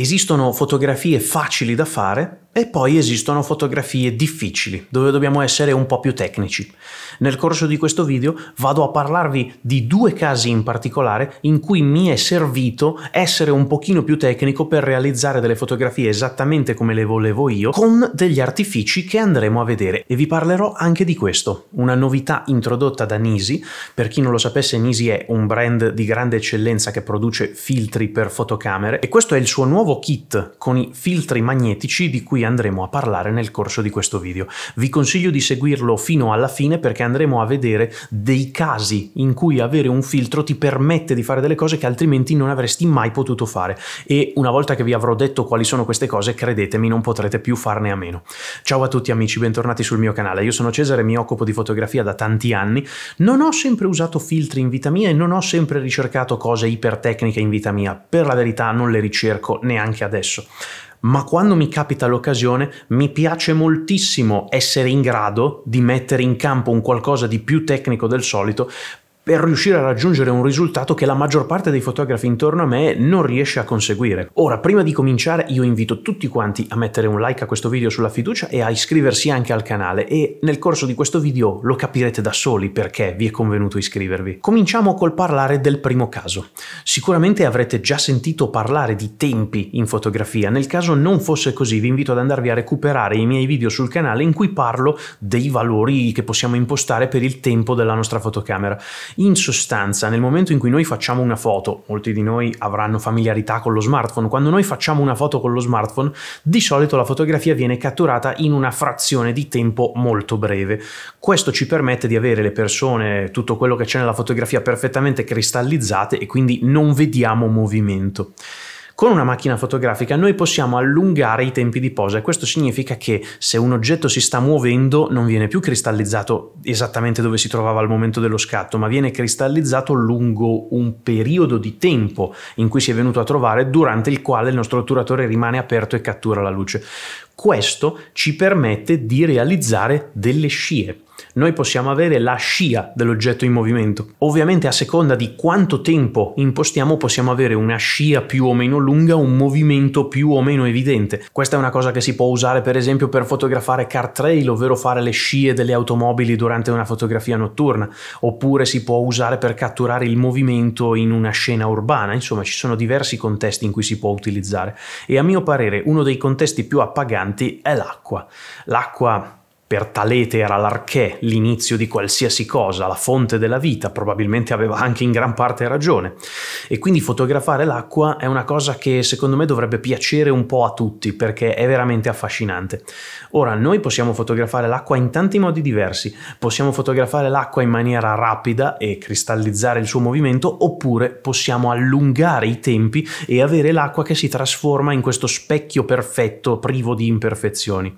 Esistono fotografie facili da fare e poi esistono fotografie difficili, dove dobbiamo essere un po' più tecnici. Nel corso di questo video vado a parlarvi di due casi in particolare in cui mi è servito essere un pochino più tecnico per realizzare delle fotografie esattamente come le volevo io, con degli artifici che andremo a vedere e vi parlerò anche di questo, una novità introdotta da Nisi. Per chi non lo sapesse, Nisi è un brand di grande eccellenza che produce filtri per fotocamere e questo è il suo nuovo nuovo kit con i filtri magnetici di cui andremo a parlare nel corso di questo video. Vi consiglio di seguirlo fino alla fine perché andremo a vedere dei casi in cui avere un filtro ti permette di fare delle cose che altrimenti non avresti mai potuto fare e una volta che vi avrò detto quali sono queste cose credetemi non potrete più farne a meno. Ciao a tutti amici, bentornati sul mio canale, io sono Cesare, mi occupo di fotografia da tanti anni, non ho sempre usato filtri in vita mia e non ho sempre ricercato cose ipertecniche in vita mia, per la verità non le ricerco neanche neanche adesso. Ma quando mi capita l'occasione, mi piace moltissimo essere in grado di mettere in campo un qualcosa di più tecnico del solito per riuscire a raggiungere un risultato che la maggior parte dei fotografi intorno a me non riesce a conseguire. Ora, prima di cominciare, io invito tutti quanti a mettere un like a questo video sulla fiducia e a iscriversi anche al canale e nel corso di questo video lo capirete da soli perché vi è convenuto iscrivervi. Cominciamo col parlare del primo caso. Sicuramente avrete già sentito parlare di tempi in fotografia, nel caso non fosse così vi invito ad andarvi a recuperare i miei video sul canale in cui parlo dei valori che possiamo impostare per il tempo della nostra fotocamera. In sostanza, nel momento in cui noi facciamo una foto, molti di noi avranno familiarità con lo smartphone, quando noi facciamo una foto con lo smartphone, di solito la fotografia viene catturata in una frazione di tempo molto breve. Questo ci permette di avere le persone, tutto quello che c'è nella fotografia perfettamente cristallizzate e quindi non vediamo movimento. Con una macchina fotografica noi possiamo allungare i tempi di posa e questo significa che se un oggetto si sta muovendo non viene più cristallizzato esattamente dove si trovava al momento dello scatto, ma viene cristallizzato lungo un periodo di tempo in cui si è venuto a trovare durante il quale il nostro otturatore rimane aperto e cattura la luce. Questo ci permette di realizzare delle scie noi possiamo avere la scia dell'oggetto in movimento. Ovviamente a seconda di quanto tempo impostiamo possiamo avere una scia più o meno lunga, un movimento più o meno evidente. Questa è una cosa che si può usare per esempio per fotografare car trail, ovvero fare le scie delle automobili durante una fotografia notturna, oppure si può usare per catturare il movimento in una scena urbana, insomma ci sono diversi contesti in cui si può utilizzare e a mio parere uno dei contesti più appaganti è l'acqua. L'acqua per Talete era l'archè, l'inizio di qualsiasi cosa, la fonte della vita, probabilmente aveva anche in gran parte ragione. E quindi fotografare l'acqua è una cosa che secondo me dovrebbe piacere un po' a tutti perché è veramente affascinante. Ora, noi possiamo fotografare l'acqua in tanti modi diversi, possiamo fotografare l'acqua in maniera rapida e cristallizzare il suo movimento, oppure possiamo allungare i tempi e avere l'acqua che si trasforma in questo specchio perfetto privo di imperfezioni.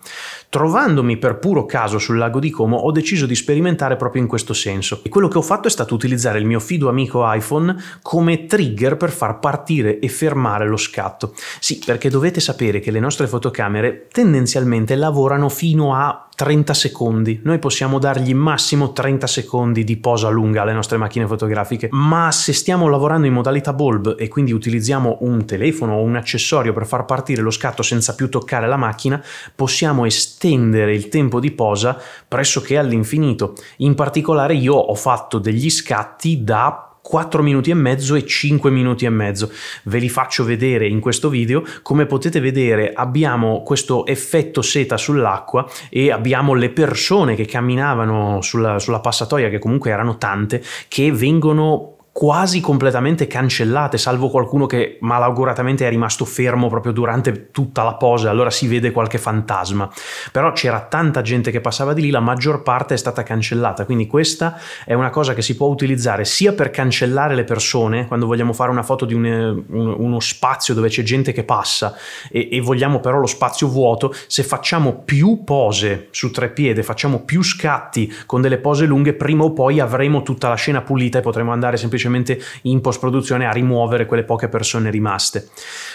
Trovandomi per puro singolo caso sul lago di Como ho deciso di sperimentare proprio in questo senso e quello che ho fatto è stato utilizzare il mio fido amico iPhone come trigger per far partire e fermare lo scatto. Sì, perché dovete sapere che le nostre fotocamere tendenzialmente lavorano fino a 30 secondi. Noi possiamo dargli massimo 30 secondi di posa lunga alle nostre macchine fotografiche, ma se stiamo lavorando in modalità bulb e quindi utilizziamo un telefono o un accessorio per far partire lo scatto senza più toccare la macchina, possiamo estendere il tempo di posa pressoché all'infinito. In particolare io ho fatto degli scatti da 4 minuti e mezzo e 5 minuti e mezzo. Ve li faccio vedere in questo video. Come potete vedere abbiamo questo effetto seta sull'acqua e abbiamo le persone che camminavano sulla, sulla passatoia, che comunque erano tante, che vengono quasi completamente cancellate, salvo qualcuno che malauguratamente è rimasto fermo proprio durante tutta la posa, allora si vede qualche fantasma. Però c'era tanta gente che passava di lì, la maggior parte è stata cancellata, quindi questa è una cosa che si può utilizzare sia per cancellare le persone, quando vogliamo fare una foto di un, uno spazio dove c'è gente che passa e, e vogliamo però lo spazio vuoto, se facciamo più pose su tre piedi, facciamo più scatti con delle pose lunghe, prima o poi avremo tutta la scena pulita e potremo andare semplicemente semplicemente in post produzione a rimuovere quelle poche persone rimaste.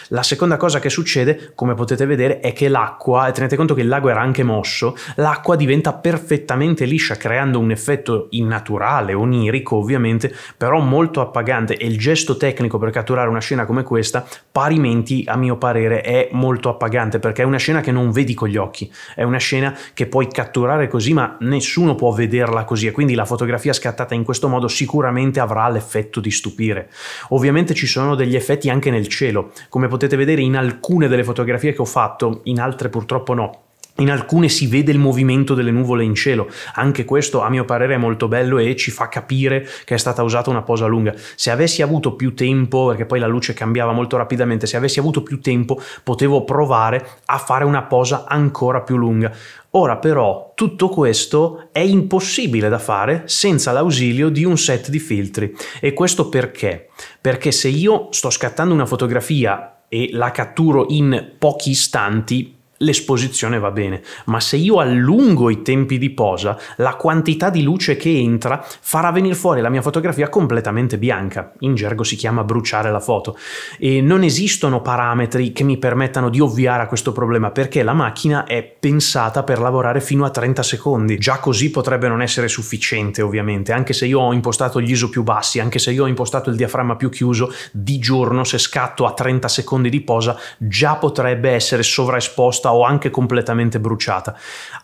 La seconda cosa che succede, come potete vedere, è che l'acqua, e tenete conto che il lago era anche mosso, l'acqua diventa perfettamente liscia, creando un effetto innaturale, onirico ovviamente, però molto appagante e il gesto tecnico per catturare una scena come questa, parimenti a mio parere è molto appagante perché è una scena che non vedi con gli occhi, è una scena che puoi catturare così ma nessuno può vederla così e quindi la fotografia scattata in questo modo sicuramente avrà l'effetto effetto di stupire. Ovviamente ci sono degli effetti anche nel cielo, come potete vedere in alcune delle fotografie che ho fatto, in altre purtroppo no, in alcune si vede il movimento delle nuvole in cielo, anche questo a mio parere è molto bello e ci fa capire che è stata usata una posa lunga. Se avessi avuto più tempo, perché poi la luce cambiava molto rapidamente, se avessi avuto più tempo potevo provare a fare una posa ancora più lunga. Ora però tutto questo è impossibile da fare senza l'ausilio di un set di filtri e questo perché? Perché se io sto scattando una fotografia e la catturo in pochi istanti, l'esposizione va bene, ma se io allungo i tempi di posa, la quantità di luce che entra farà venire fuori la mia fotografia completamente bianca. In gergo si chiama bruciare la foto. E non esistono parametri che mi permettano di ovviare a questo problema perché la macchina è pensata per lavorare fino a 30 secondi. Già così potrebbe non essere sufficiente, ovviamente, anche se io ho impostato gli ISO più bassi, anche se io ho impostato il diaframma più chiuso, di giorno se scatto a 30 secondi di posa già potrebbe essere sovraesposta esausta o anche completamente bruciata.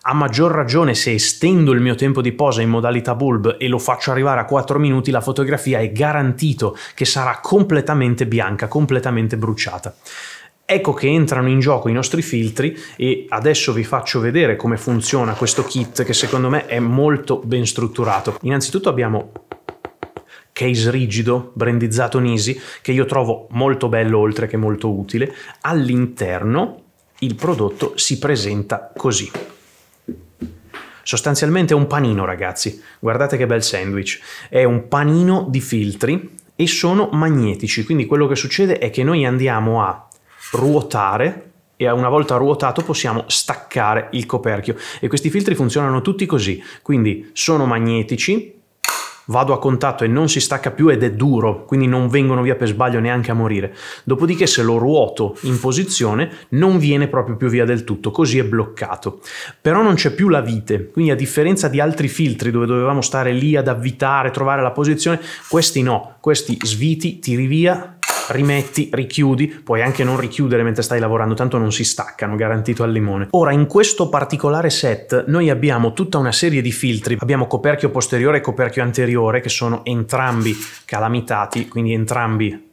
A maggior ragione se estendo il mio tempo di posa in modalità bulb e lo faccio arrivare a 4 minuti, la fotografia è garantito che sarà completamente bianca, completamente bruciata. Ecco che entrano in gioco i nostri filtri e adesso vi faccio vedere come funziona questo kit che secondo me è molto ben strutturato. Innanzitutto abbiamo case rigido, brandizzato Nisi, che io trovo molto bello oltre che molto utile. All'interno il prodotto si presenta così. Sostanzialmente è un panino, ragazzi. Guardate che bel sandwich. È un panino di filtri e sono magnetici, quindi quello che succede è che noi andiamo a ruotare e una volta ruotato possiamo staccare il coperchio e questi filtri funzionano tutti così, quindi sono magnetici, vado a contatto e non si stacca più ed è duro, quindi non vengono via per sbaglio neanche a morire. Dopodiché se lo ruoto in posizione non viene proprio più via del tutto, così è bloccato. Però non c'è più la vite, quindi a differenza di altri filtri dove dovevamo stare lì ad avvitare, trovare la posizione, questi no, questi sviti, tiri via rimetti, richiudi, puoi anche non richiudere mentre stai lavorando, tanto non si staccano, garantito al limone. Ora, in questo particolare set noi abbiamo tutta una serie di filtri, abbiamo coperchio posteriore e coperchio anteriore che sono entrambi calamitati, quindi entrambi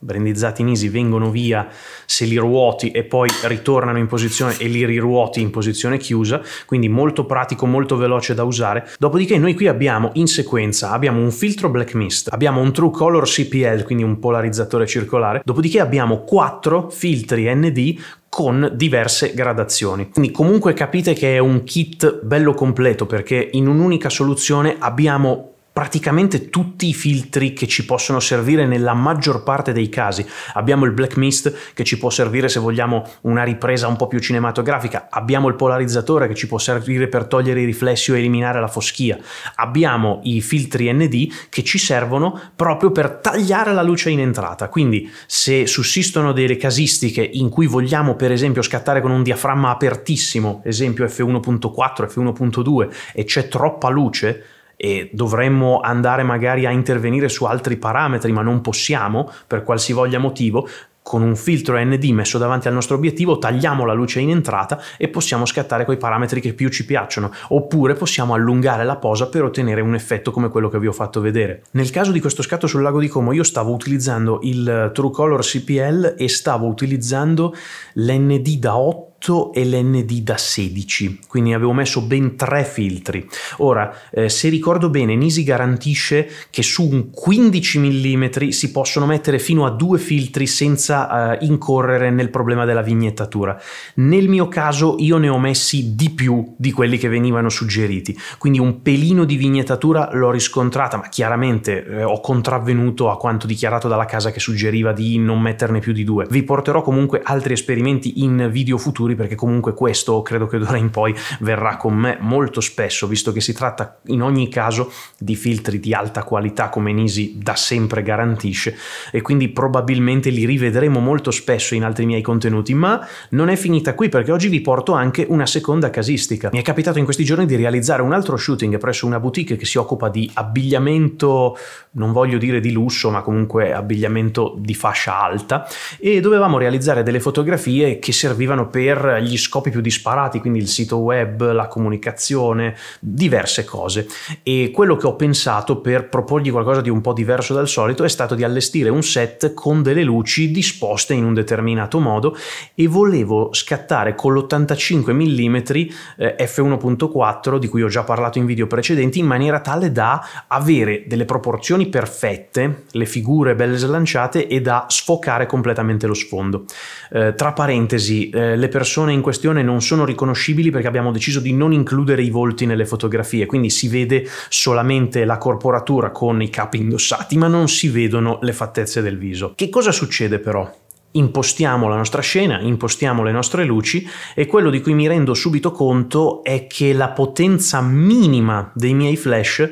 brandizzati in easy vengono via se li ruoti e poi ritornano in posizione e li riruoti in posizione chiusa, quindi molto pratico, molto veloce da usare. Dopodiché noi qui abbiamo in sequenza abbiamo un filtro black mist, abbiamo un true color CPL, quindi un polarizzatore circolare, dopodiché abbiamo quattro filtri ND con diverse gradazioni. Quindi comunque capite che è un kit bello completo perché in un'unica soluzione abbiamo praticamente tutti i filtri che ci possono servire nella maggior parte dei casi. Abbiamo il black mist che ci può servire se vogliamo una ripresa un po' più cinematografica, abbiamo il polarizzatore che ci può servire per togliere i riflessi o eliminare la foschia, abbiamo i filtri ND che ci servono proprio per tagliare la luce in entrata. Quindi se sussistono delle casistiche in cui vogliamo per esempio scattare con un diaframma apertissimo, esempio f1.4, f1.2 e c'è troppa luce, e dovremmo andare magari a intervenire su altri parametri, ma non possiamo per qualsivoglia motivo, con un filtro ND messo davanti al nostro obiettivo tagliamo la luce in entrata e possiamo scattare quei parametri che più ci piacciono, oppure possiamo allungare la posa per ottenere un effetto come quello che vi ho fatto vedere. Nel caso di questo scatto sul lago di Como io stavo utilizzando il True Color CPL e stavo utilizzando l'ND da 8 8 LND da 16, quindi avevo messo ben tre filtri. Ora, eh, se ricordo bene, Nisi garantisce che su un 15 mm si possono mettere fino a due filtri senza eh, incorrere nel problema della vignettatura. Nel mio caso io ne ho messi di più di quelli che venivano suggeriti, quindi un pelino di vignettatura l'ho riscontrata, ma chiaramente eh, ho contravvenuto a quanto dichiarato dalla casa che suggeriva di non metterne più di due. Vi porterò comunque altri esperimenti in video futuri futuri, perché comunque questo credo che d'ora in poi verrà con me molto spesso, visto che si tratta in ogni caso di filtri di alta qualità come Nisi da sempre garantisce e quindi probabilmente li rivedremo molto spesso in altri miei contenuti, ma non è finita qui perché oggi vi porto anche una seconda casistica. Mi è capitato in questi giorni di realizzare un altro shooting presso una boutique che si occupa di abbigliamento, non voglio dire di lusso, ma comunque abbigliamento di fascia alta e dovevamo realizzare delle fotografie che servivano per per gli scopi più disparati, quindi il sito web, la comunicazione, diverse cose. E quello che ho pensato per proporgli qualcosa di un po' diverso dal solito è stato di allestire un set con delle luci disposte in un determinato modo e volevo scattare con l'85 mm f1.4 di cui ho già parlato in video precedenti in maniera tale da avere delle proporzioni perfette, le figure belle slanciate e da sfocare completamente lo sfondo. Eh, tra parentesi, eh, le persone persone in questione non sono riconoscibili perché abbiamo deciso di non includere i volti nelle fotografie, quindi si vede solamente la corporatura con i capi indossati, ma non si vedono le fattezze del viso. Che cosa succede però? impostiamo la nostra scena, impostiamo le nostre luci e quello di cui mi rendo subito conto è che la potenza minima dei miei flash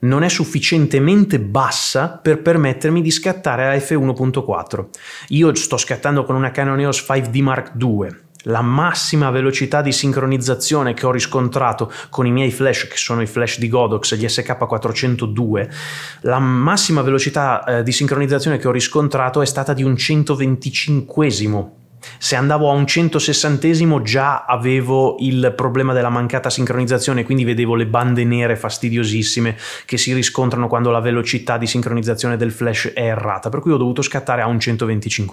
non è sufficientemente bassa per permettermi di scattare a f1.4. Io sto scattando con una Canon EOS 5D Mark II, la massima velocità di sincronizzazione che ho riscontrato con i miei flash, che sono i flash di Godox, gli SK402, la massima velocità eh, di sincronizzazione che ho riscontrato è stata di un 125 se andavo a un 160 già avevo il problema della mancata sincronizzazione, quindi vedevo le bande nere fastidiosissime che si riscontrano quando la velocità di sincronizzazione del flash è errata, per cui ho dovuto scattare a un 125.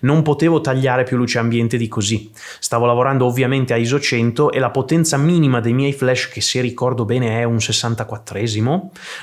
Non potevo tagliare più luce ambiente di così. Stavo lavorando ovviamente a ISO 100 e la potenza minima dei miei flash, che se ricordo bene è un 64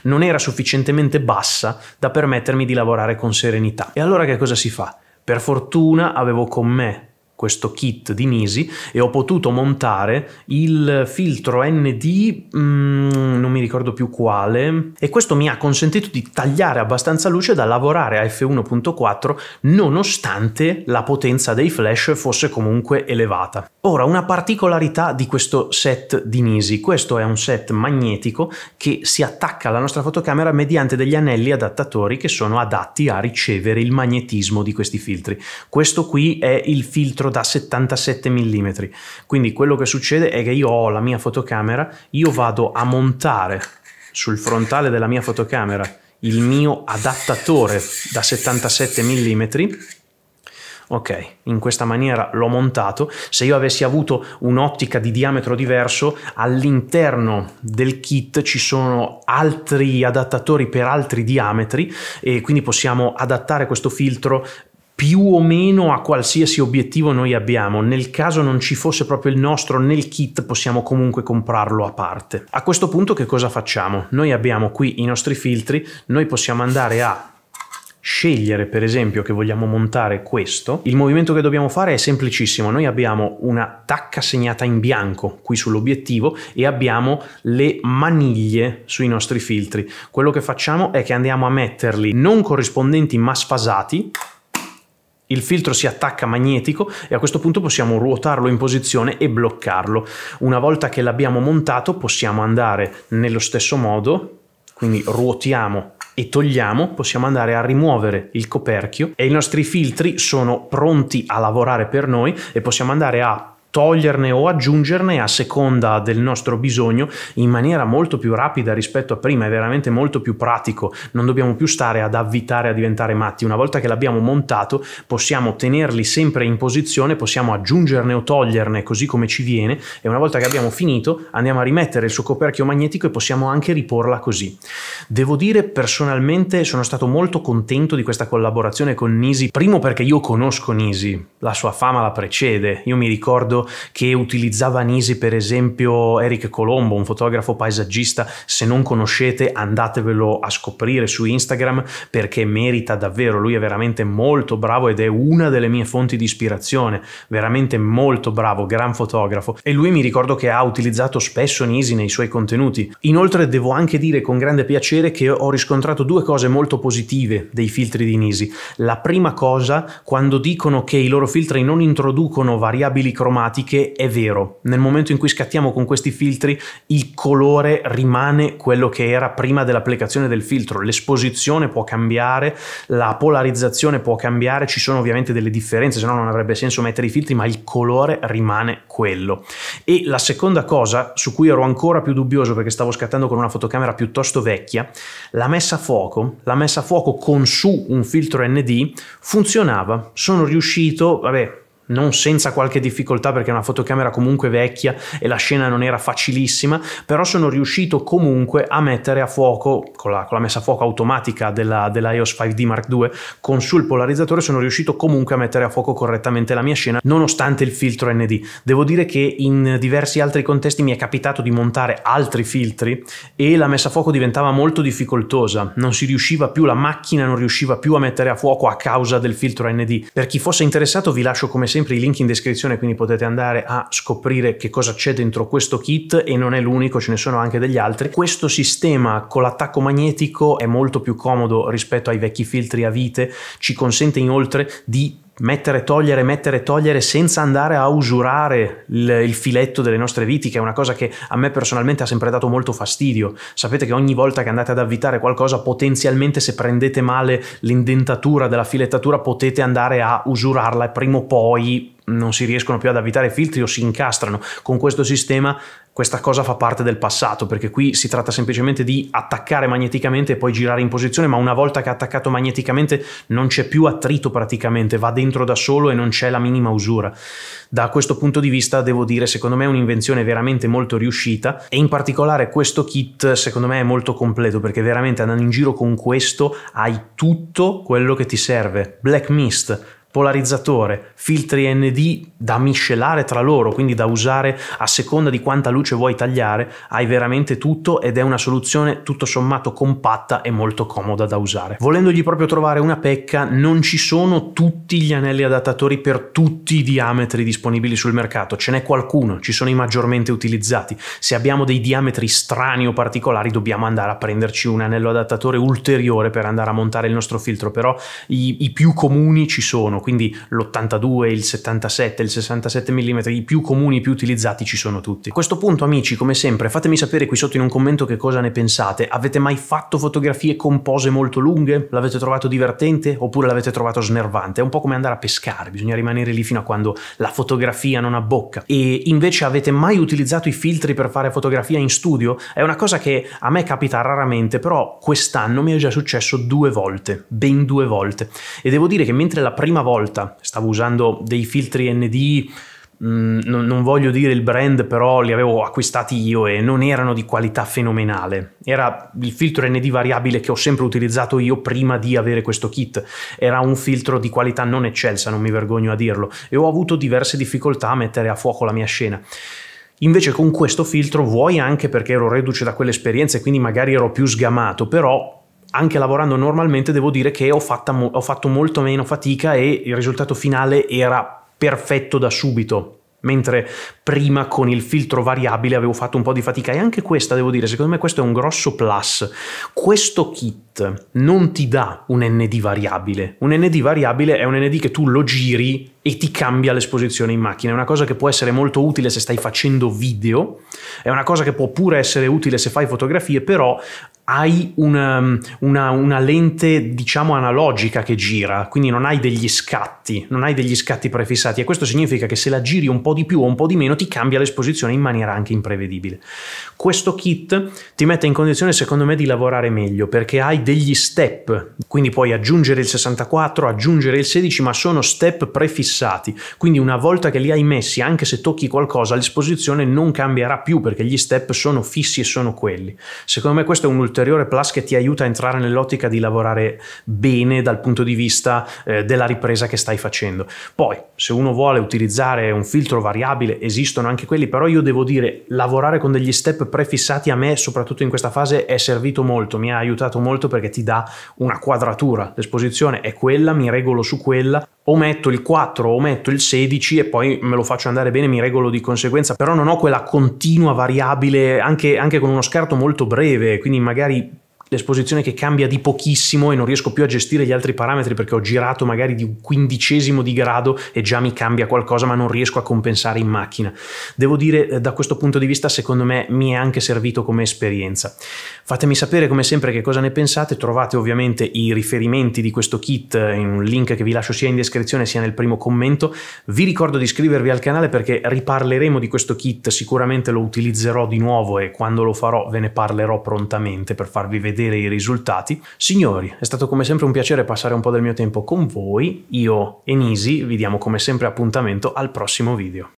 non era sufficientemente bassa da permettermi di lavorare con serenità. E allora che cosa si fa? Per fortuna avevo con me questo kit di Nisi e ho potuto montare il filtro ND, mm, non mi ricordo più quale, e questo mi ha consentito di tagliare abbastanza luce da lavorare a f1.4 nonostante la potenza dei flash fosse comunque elevata. Ora, una particolarità di questo set di Nisi, questo è un set magnetico che si attacca alla nostra fotocamera mediante degli anelli adattatori che sono adatti a ricevere il magnetismo di questi filtri. Questo qui è il filtro diametro da 77 mm. Quindi quello che succede è che io ho la mia fotocamera, io vado a montare sul frontale della mia fotocamera il mio adattatore da 77 mm Ok, in questa maniera l'ho montato. Se io avessi avuto un'ottica di diametro diverso, all'interno del kit ci sono altri adattatori per altri diametri e quindi possiamo adattare questo filtro più o meno a qualsiasi obiettivo noi abbiamo. Nel caso non ci fosse proprio il nostro nel kit possiamo comunque comprarlo a parte. A questo punto che cosa facciamo? Noi abbiamo qui i nostri filtri, noi possiamo andare a scegliere per esempio che vogliamo montare questo, il movimento che dobbiamo fare è semplicissimo. Noi abbiamo una tacca segnata in bianco qui sull'obiettivo e abbiamo le maniglie sui nostri filtri. Quello che facciamo è che andiamo a metterli non corrispondenti ma sfasati il filtro si attacca magnetico e a questo punto possiamo ruotarlo in posizione e bloccarlo. Una volta che l'abbiamo montato possiamo andare nello stesso modo, quindi ruotiamo e togliamo, possiamo andare a rimuovere il coperchio e i nostri filtri sono pronti a lavorare per noi e possiamo andare a toglierne o aggiungerne a seconda del nostro bisogno in maniera molto più rapida rispetto a prima, è veramente molto più pratico, non dobbiamo più stare ad avvitare a diventare matti, una volta che l'abbiamo montato possiamo tenerli sempre in posizione, possiamo aggiungerne o toglierne così come ci viene e una volta che abbiamo finito andiamo a rimettere il suo coperchio magnetico e possiamo anche riporla così. Devo dire personalmente sono stato molto contento di questa collaborazione con Nisi, primo perché io conosco Nisi, la sua fama la precede, io mi ricordo che utilizzava Nisi per esempio Eric Colombo, un fotografo paesaggista, se non conoscete andatevelo a scoprire su Instagram perché merita davvero, lui è veramente molto bravo ed è una delle mie fonti di ispirazione, veramente molto bravo, gran fotografo e lui mi ricordo che ha utilizzato spesso Nisi nei suoi contenuti. Inoltre devo anche dire con grande piacere che ho riscontrato due cose molto positive dei filtri di Nisi. La prima cosa, quando dicono che i loro filtri non introducono variabili cromatiche, tematiche è vero. Nel momento in cui scattiamo con questi filtri, il colore rimane quello che era prima dell'applicazione del filtro. L'esposizione può cambiare, la polarizzazione può cambiare, ci sono ovviamente delle differenze, se no non avrebbe senso mettere i filtri, ma il colore rimane quello. E la seconda cosa su cui ero ancora più dubbioso perché stavo scattando con una fotocamera piuttosto vecchia, la messa a fuoco, la messa a fuoco con su un filtro ND funzionava. Sono riuscito, vabbè, non senza qualche difficoltà perché è una fotocamera comunque vecchia e la scena non era facilissima, però sono riuscito comunque a mettere a fuoco, con la, con la messa a fuoco automatica della, della, 5D Mark II, con sul polarizzatore sono riuscito comunque a mettere a fuoco correttamente la mia scena, nonostante il filtro ND. Devo dire che in diversi altri contesti mi è capitato di montare altri filtri e la messa a fuoco diventava molto difficoltosa, non si riusciva più, la macchina non riusciva più a mettere a fuoco a causa del filtro ND. Per chi fosse interessato vi lascio come sempre sempre i link in descrizione, quindi potete andare a scoprire che cosa c'è dentro questo kit e non è l'unico, ce ne sono anche degli altri. Questo sistema con l'attacco magnetico è molto più comodo rispetto ai vecchi filtri a vite, ci consente inoltre di mettere, togliere, mettere, togliere senza andare a usurare il, il, filetto delle nostre viti, che è una cosa che a me personalmente ha sempre dato molto fastidio. Sapete che ogni volta che andate ad avvitare qualcosa, potenzialmente se prendete male l'indentatura della filettatura potete andare a usurarla e prima o poi non si riescono più ad avvitare i filtri o si incastrano. Con questo sistema questa cosa fa parte del passato, perché qui si tratta semplicemente di attaccare magneticamente e poi girare in posizione, ma una volta che è attaccato magneticamente non c'è più attrito praticamente, va dentro da solo e non c'è la minima usura. Da questo punto di vista devo dire, secondo me è un'invenzione veramente molto riuscita e in particolare questo kit secondo me è molto completo, perché veramente andando in giro con questo hai tutto quello che ti serve. Black Mist, polarizzatore, filtri ND da miscelare tra loro, quindi da usare a seconda di quanta luce vuoi tagliare, hai veramente tutto ed è una soluzione tutto sommato compatta e molto comoda da usare. Volendogli proprio trovare una pecca, non ci sono tutti gli anelli adattatori per tutti i diametri disponibili sul mercato, ce n'è qualcuno, ci sono i maggiormente utilizzati. Se abbiamo dei diametri strani o particolari dobbiamo andare a prenderci un anello adattatore ulteriore per andare a montare il nostro filtro, però i, i più comuni ci sono sono, quindi l'82, il 77, il 67 mm, i più comuni, i più utilizzati ci sono tutti. A questo punto amici, come sempre, fatemi sapere qui sotto in un commento che cosa ne pensate. Avete mai fatto fotografie con pose molto lunghe? L'avete trovato divertente oppure l'avete trovato snervante? È un po' come andare a pescare, bisogna rimanere lì fino a quando la fotografia non abbocca. E invece avete mai utilizzato i filtri per fare fotografia in studio? È una cosa che a me capita raramente, però quest'anno mi è già successo due volte, ben due volte. E devo dire che mentre la prima volta volta, stavo usando dei filtri ND mm, non, voglio dire il brand, però li avevo acquistati io e non erano di qualità fenomenale. Era il filtro ND variabile che ho sempre utilizzato io prima di avere questo kit. Era un filtro di qualità non eccelsa, non mi vergogno a dirlo, e ho avuto diverse difficoltà a mettere a fuoco la mia scena. Invece con questo filtro, vuoi anche perché ero reduce da quell'esperienza e quindi magari ero più sgamato, però anche lavorando normalmente devo dire che ho, mo- ho fatto molto meno fatica e il risultato finale era perfetto da subito mentre prima con il filtro variabile avevo fatto un po' di fatica e anche questa devo dire, secondo me questo è un grosso plus. Questo kit non ti dà un ND variabile. Un ND variabile è un ND che tu lo giri e ti cambia l'esposizione in macchina. È una cosa che può essere molto utile se stai facendo video, è una cosa che può pure essere utile se fai fotografie, però hai una, um, una, una, lente diciamo analogica che gira, quindi non hai degli scatti, non hai degli scatti prefissati e questo significa che se la giri un po' di più o un po' di meno ti cambia l'esposizione in maniera anche imprevedibile. Questo kit ti mette in condizione secondo me di lavorare meglio perché hai degli step, quindi puoi aggiungere il 64, aggiungere il 16, ma sono step prefissati, quindi una volta che li hai messi, anche se tocchi qualcosa, l'esposizione non cambierà più perché gli step sono fissi e sono quelli. Secondo me questo è un ulteriore plus che ti aiuta a entrare nell'ottica di lavorare bene dal punto di vista eh, della ripresa che stai facendo. Poi, se uno vuole utilizzare un filtro variabile, esiste esistono anche quelli, però io devo dire, lavorare con degli step prefissati a me, soprattutto in questa fase, è servito molto, mi ha aiutato molto perché ti dà una quadratura, l'esposizione è quella, mi regolo su quella, o metto il 4, o metto il 16 e poi me lo faccio andare bene, mi regolo di conseguenza, però non ho quella continua variabile anche, anche con uno scarto molto breve, quindi magari l'esposizione che cambia di pochissimo e non riesco più a gestire gli altri parametri perché ho girato magari di un quindicesimo di grado e già mi cambia qualcosa ma non riesco a compensare in macchina. Devo dire eh, da questo punto di vista secondo me mi è anche servito come esperienza. Fatemi sapere come sempre che cosa ne pensate, trovate ovviamente i riferimenti di questo kit in un link che vi lascio sia in descrizione sia nel primo commento. Vi ricordo di iscrivervi al canale perché riparleremo di questo kit, sicuramente lo utilizzerò di nuovo e quando lo farò ve ne parlerò prontamente per farvi vedere vedere i risultati. Signori, è stato come sempre un piacere passare un po' del mio tempo con voi. Io e Nisi vi diamo come sempre appuntamento al prossimo video.